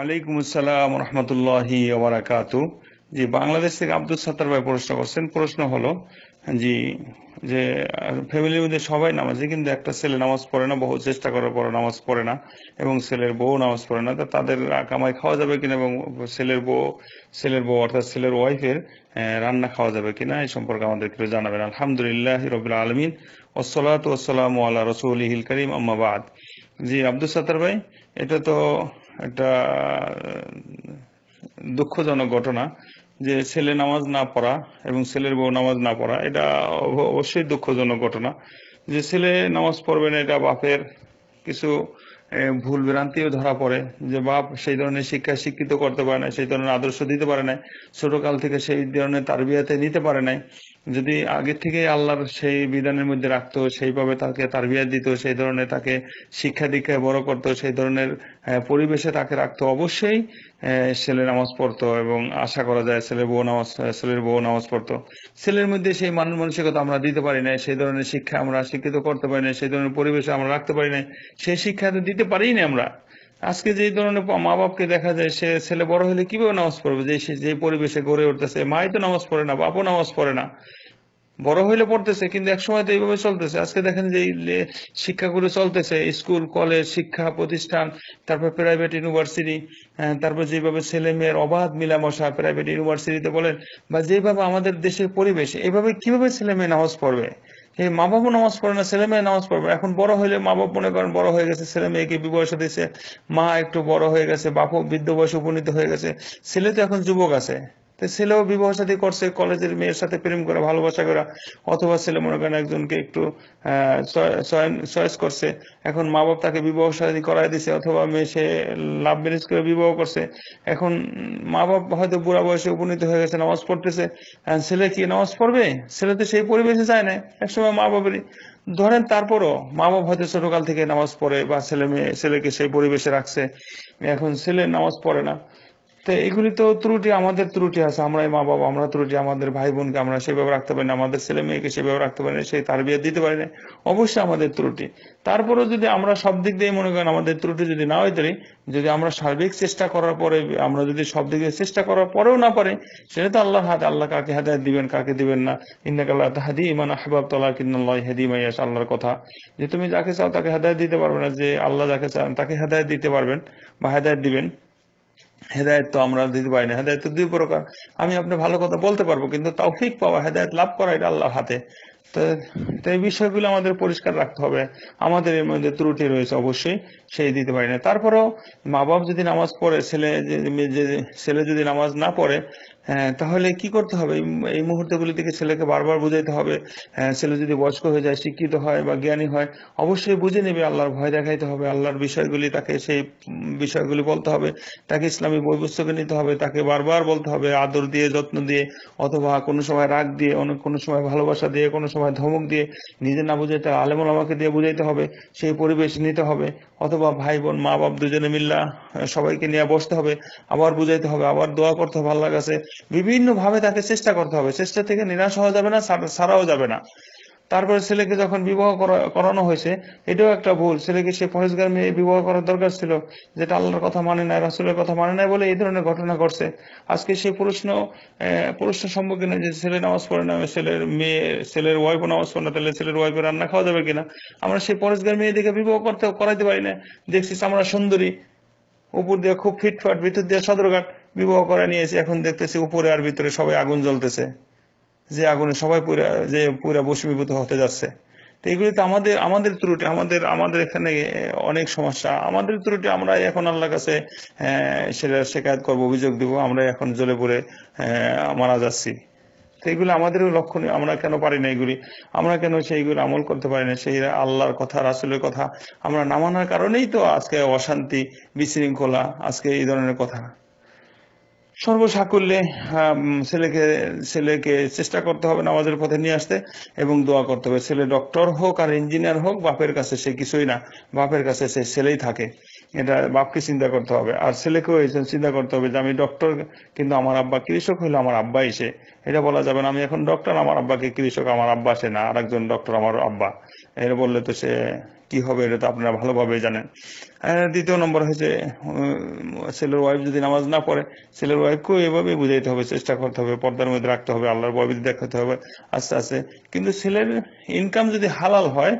ওয়ালাইকুম আসসালাম রহমতুল্লাহি ওবরাকাতু জি বাংলাদেশ থেকে আব্দুল সাত্তার ভাই প্রশ্ন করছেন প্রশ্ন হলো জি যে ফ্যামিলির মধ্যে সবাই নামাজে কিন্তু একটা ছেলে নামাজ পড়ে না বহু চেষ্টা করার পর নামাজ পড়ে না এবং ছেলের বউ নামাজ পড়ে না তাদের কামাই খাওয়া যাবে কিনা এবং ছেলের বউ ছেলের বউ অর্থাৎ ছেলের ওয়াইফের রান্না খাওয়া যাবে কিনা এই সম্পর্কে আমাদের একটু জানাবেন আলহামদুলিল্লাহ রবিল আলমিন ওসলাত ওসালাম আল্লাহ রসুল হিল করিম আম্মাবাদ জি আব্দুল সাত্তার ভাই এটা তো একটা দুঃখজনক ঘটনা যে ছেলে নামাজ না পড়া এবং ছেলের বউ নামাজ না পড়া এটা অবশ্যই দুঃখজনক ঘটনা যে ছেলে নামাজ পড়বে না এটা বাপের কিছু ভুল ভ্রান্তিও ধরা পড়ে যে বাপ সেই ধরনের শিক্ষা শিক্ষিত করতে পারে না সেই ধরনের আদর্শ দিতে পারে নাই ছোটকাল থেকে সেই ধরনের তার বিয়াতে নিতে পারে নাই যদি আগে থেকে আল্লাহর সেই বিধানের মধ্যে রাখতো সেইভাবে তাকে তারবিয়া দিত সেই ধরনের তাকে শিক্ষা দীক্ষায় বড় করতো সেই ধরনের পরিবেশে তাকে রাখতো অবশ্যই ছেলে নামাজ পড়তো এবং আশা করা যায় ছেলে বউ নামাজ ছেলের বউ নামাজ পড়তো ছেলের মধ্যে সেই মান মানসিকতা আমরা দিতে পারি না সেই ধরনের শিক্ষা আমরা শিক্ষিত করতে পারি না সেই ধরনের পরিবেশে আমরা রাখতে পারি না সেই শিক্ষা তো দিতে পারি না আমরা আজকে যে ধরনের মা বাপকে দেখা যায় সে ছেলে বড় হলে কিভাবে নামাজ পড়বে যে যে পরিবেশে গড়ে উঠতেছে মাই তো নামাজ পড়ে না বাপও নামাজ পড়ে না বড় হইলে পড়তেছে কিন্তু এক সময় তো এইভাবে চলতেছে আজকে দেখেন যে শিক্ষাগুলো চলতেছে স্কুল কলেজ শিক্ষা প্রতিষ্ঠান তারপর প্রাইভেট হ্যাঁ, ইউনিভার্সিটি তারপর যেভাবে ছেলে মেয়ের অবাধ মিলামশা প্রাইভেট ইউনিভার্সিটিতে বলেন বা যেভাবে আমাদের দেশের পরিবেশ এভাবে কিভাবে ছেলে মেয়ে নামাজ পড়বে এই মা বাবু নামাজ পড়ে না ছেলে মেয়ে নামাজ পড়বে এখন বড় হইলে মা বাবা মনে করেন বড় হয়ে গেছে ছেলে মেয়েকে বিবয়স দিয়েছে মা একটু বড় হয়ে গেছে বাপ বৃদ্ধ বয়সে উপনীত হয়ে গেছে ছেলে তো এখন যুবক আছে তো ছেলেও বিবাহ সাথে করছে কলেজের মেয়ের সাথে প্রেম করা ভালোবাসা করা অথবা ছেলে মনে করেন একজনকে একটু চয়েস করছে এখন মা বাপ তাকে বিবাহ সাথে করাই দিছে অথবা মেয়ে সে লাভ ম্যারেজ করে বিবাহ করছে এখন মা বাপ হয়তো বুড়া বয়সে উপনীত হয়ে গেছে নামাজ পড়তেছে ছেলে কি নামাজ পড়বে ছেলে তো সেই পরিবেশে যায় না একসময় মা বাবারই ধরেন তারপরও মা বাপ হয়তো ছোটকাল থেকে নামাজ পড়ে বা ছেলে মেয়ে ছেলেকে সেই পরিবেশে রাখছে এখন ছেলে নামাজ পড়ে না তো এগুলি তো ত্রুটি আমাদের ত্রুটি আছে আমরা মা বাবা আমরা ত্রুটি আমাদের ভাই বোনকে আমরা সেভাবে রাখতে পারি না আমাদের ছেলে মেয়েকে সেভাবে রাখতে পারি না সেই তার বিয়ে দিতে পারি না অবশ্যই আমাদের ত্রুটি তারপরেও যদি আমরা সব দিক দিয়ে মনে করেন আমাদের ত্রুটি যদি না হইতে পারি যদি আমরা সার্বিক চেষ্টা করার পরে আমরা যদি সব দিক দিয়ে চেষ্টা করার পরেও না পারি সেটা তো আল্লাহর হাতে আল্লাহ কাকে হাতে দিবেন কাকে দিবেন না ইন্দাকাল্লাহ হাদি ইমান আহবাব তালা লয় হেদি মাইয়াস আল্লাহর কথা যে তুমি যাকে চাও তাকে হাদায়াত দিতে পারবে না যে আল্লাহ যাকে চান তাকে হাদায়াত দিতে পারবেন বা হাদায়াত দিবেন হেদায়ত তো আমরা দিতে পারি না হেদায়ত দুই প্রকার আমি আপনি ভালো কথা বলতে পারবো কিন্তু তৌফিক পাওয়া হেদায়ত লাভ করা এটা আল্লাহর হাতে তো এই বিষয়গুলো আমাদের পরিষ্কার রাখতে হবে আমাদের এর মধ্যে ত্রুটি রয়েছে অবশ্যই সেই দিতে পারি না তারপরেও মা বাপ যদি নামাজ পড়ে ছেলে ছেলে যদি নামাজ না পড়ে হ্যাঁ, তাহলে কি করতে হবে এই গুলি থেকে ছেলেকে বারবার বুঝাইতে হবে হ্যাঁ, ছেলে যদি বয়স্ক হয়ে যায় শিক্ষিত হয় বা জ্ঞানী হয় অবশ্যই বুঝে নেবে আল্লাহর ভয় দেখাইতে হবে আল্লাহর বিষয়গুলি তাকে সেই বিষয়গুলি বলতে হবে তাকে ইসলামী বই পুস্তকে নিতে হবে তাকে বারবার বলতে হবে আদর দিয়ে যত্ন দিয়ে অথবা কোনো সময় রাগ দিয়ে অনেক কোনো সময় ভালোবাসা দিয়ে কোনো সময় ধমক দিয়ে নিজে না বুঝাইতে তার আলেমুল আমাকে দিয়ে বুঝাইতে হবে সেই পরিবেশ নিতে হবে অথবা ভাই বোন মা বাপ দুজনে মিল্লা সবাইকে নিয়ে বসতে হবে আবার বুঝাইতে হবে আবার দোয়া করতে হবে আল্লাহর কাছে বিভিন্নভাবে তাকে চেষ্টা করতে হবে চেষ্টা থেকে নিরাশ হওয়া যাবে না সারাও যাবে না তারপরে ছেলেকে যখন বিবাহ করানো হয়েছে এটাও একটা ভুল ছেলেকে সে পরেজগার মেয়ে বিবাহ করার দরকার ছিল যেটা আল্লাহর কথা মানে নাই রাসুলের কথা মানে নাই বলে এই ধরনের ঘটনা ঘটছে আজকে সে প্রশ্ন প্রশ্নের সম্মুখীন যে ছেলে নামাজ পড়ে না ছেলের মেয়ে ছেলের ওয়াইফ নামাজ পড়ে না তাহলে ছেলের ওয়াইফের রান্না খাওয়া যাবে কিনা আমরা সেই পরেজগার মেয়ে দেখে বিবাহ করতে করাইতে পারি না দেখছি আমরা সুন্দরী উপর দিয়ে খুব ফিটফাট ভিতর দিয়ে সদরঘাট বিবাহ করে নিয়েছে এখন দেখতেছি উপরে আর ভিতরে সবাই আগুন জ্বলতেছে যে আগুনে সবাই পুরা যে পুরা বসীভূত হতে যাচ্ছে তো এগুলি তো আমাদের আমাদের ত্রুটি আমাদের আমাদের এখানে অনেক সমস্যা আমাদের ত্রুটি আমরা এখন আল্লাহর কাছে হ্যাঁ, সেটা শেখায়ত করবো অভিযোগ দিব আমরা এখন জ্বলে পড়ে হ্যাঁ, মারা যাচ্ছি তো এগুলো আমাদেরও লক্ষণ আমরা কেন পারি না এগুলি আমরা কেন সেইগুলো আমল করতে পারি না সেই আল্লাহর কথা রাসুলের কথা আমরা না মানার কারণেই তো আজকে অশান্তি বিশৃঙ্খলা আজকে এই ধরনের কথা সর্বসাকুল্যে ছেলেকে ছেলেকে চেষ্টা করতে হবে নামাজের পথে নিয়ে আসতে এবং দোয়া করতে হবে ছেলে ডক্টর হোক আর ইঞ্জিনিয়ার হোক বাপের কাছে সে কিছুই না বাপের কাছে সে ছেলেই থাকে এটা বাপকে চিন্তা করতে হবে আর ছেলেকেও এই চিন্তা করতে হবে যে আমি ডক্টর কিন্তু আমার আব্বা কৃষক হলে আমার আব্বা এসে এটা বলা যাবে না আমি এখন ডক্টর আমার আব্বাকে কৃষক আমার আব্বা সে না আর একজন ডক্টর আমার আব্বা এটা বললে তো সে কি হবে এটা তো আপনারা ভালোভাবে জানেন দ্বিতীয় নম্বর হয়েছে ছেলের ওয়াইফ যদি নামাজ না পড়ে ছেলের ওয়াইফকেও এভাবে বুঝাইতে হবে চেষ্টা করতে হবে পর্দার মধ্যে রাখতে হবে আল্লাহর ববিদ দেখাতে হবে আস্তে আস্তে কিন্তু ছেলের ইনকাম যদি হালাল হয়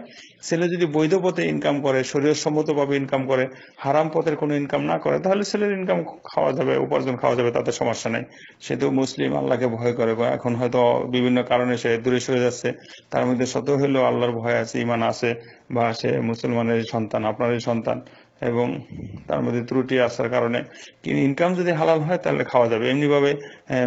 ছেলে যদি বৈধ পথে ইনকাম করে শরীর ভাবে ইনকাম করে হারাম পথের কোনো ইনকাম না করে তাহলে ছেলের ইনকাম খাওয়া যাবে উপার্জন খাওয়া যাবে তাতে সমস্যা নাই সে তো মুসলিম আল্লাহকে ভয় করে এখন হয়তো বিভিন্ন কারণে সে দূরে সরে যাচ্ছে তার মধ্যে শত হইলেও আল্লাহর ভয় আছে ইমান আছে বা সে মুসলমানের সন্তান আপনারই সন্তান এবং তার মধ্যে ত্রুটি আসার কারণে ইনকাম যদি হালাল হয় তাহলে খাওয়া যাবে এমনিভাবে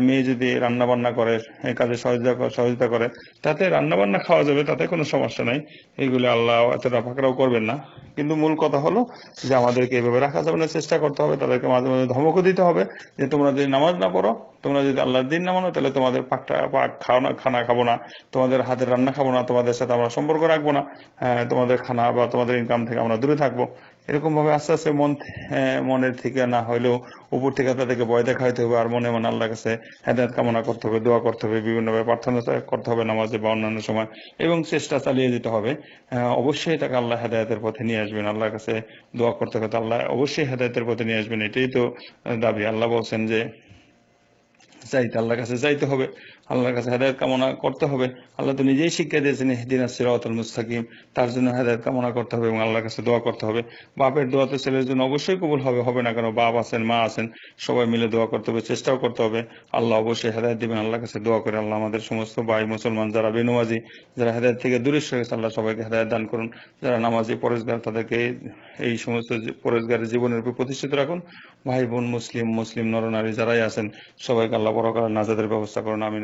মেয়ে যদি রান্না বান্না করে কাজে সহযোগিতা সহযোগিতা করে তাতে রান্না বান্না খাওয়া যাবে তাতে কোনো সমস্যা নাই এগুলি আল্লাহ এত ফাঁকরাও করবেন না কিন্তু মূল কথা হলো যে আমাদেরকে এভাবে রাখা যাবে না চেষ্টা করতে হবে তাদেরকে মাঝে মাঝে ধমকও দিতে হবে যে তোমরা যদি নামাজ না পড়ো তোমরা যদি আল্লাহর দিন না মানো তাহলে তোমাদের পাকটা পাক খাও না খানা খাবো না তোমাদের হাতের রান্না খাবো না তোমাদের সাথে আমরা সম্পর্ক রাখবো না তোমাদের খানা বা তোমাদের ইনকাম থেকে আমরা দূরে থাকবো এরকম ভাবে আস্তে আস্তে মন মনের থেকে না হইলেও উপর থেকে তাদেরকে ভয় দেখাইতে হবে আর মনে মনে আল্লাহ কাছে হেদায়ত কামনা করতে হবে দোয়া করতে হবে বিভিন্নভাবে প্রার্থনা করতে হবে নামাজে বা অন্যান্য সময় এবং চেষ্টা চালিয়ে যেতে হবে অবশ্যই তাকে আল্লাহ হেদায়তের পথে নিয়ে আসবেন আল্লাহ কাছে দোয়া করতে হবে আল্লাহ অবশ্যই হেদায়তের পথে নিয়ে আসবেন এটাই তো দাবি আল্লাহ বলছেন যে চাইতে আল্লাহর কাছে চাইতে হবে আল্লাহর কাছে হেদায়ত কামনা করতে হবে আল্লাহ তো নিজেই শিক্ষা দিয়েছেন হেদিন সিরাতুল মুস্তাকিম তার জন্য হেদায়ত কামনা করতে হবে এবং আল্লাহর কাছে দোয়া করতে হবে বাপের দোয়া তো ছেলের জন্য অবশ্যই কবুল হবে হবে না কেন বাপ আছেন মা আছেন সবাই মিলে দোয়া করতে হবে চেষ্টাও করতে হবে আল্লাহ অবশ্যই হেদায়ত দিবেন আল্লাহর কাছে দোয়া করে আল্লাহ আমাদের সমস্ত ভাই মুসলমান যারা বেনুমাজি যারা হেদায়ত থেকে দূরে সরে গেছে আল্লাহ সবাইকে হেদায়ত দান করুন যারা নামাজি পরেজগার তাদেরকে এই সমস্ত পরেজগারের জীবনের উপর প্রতিষ্ঠিত রাখুন ভাই বোন মুসলিম মুসলিম নরনারী যারাই আছেন সবাইকে আল্লাহ বড় করার নাজাদের ব্যবস্থা করুন আমিন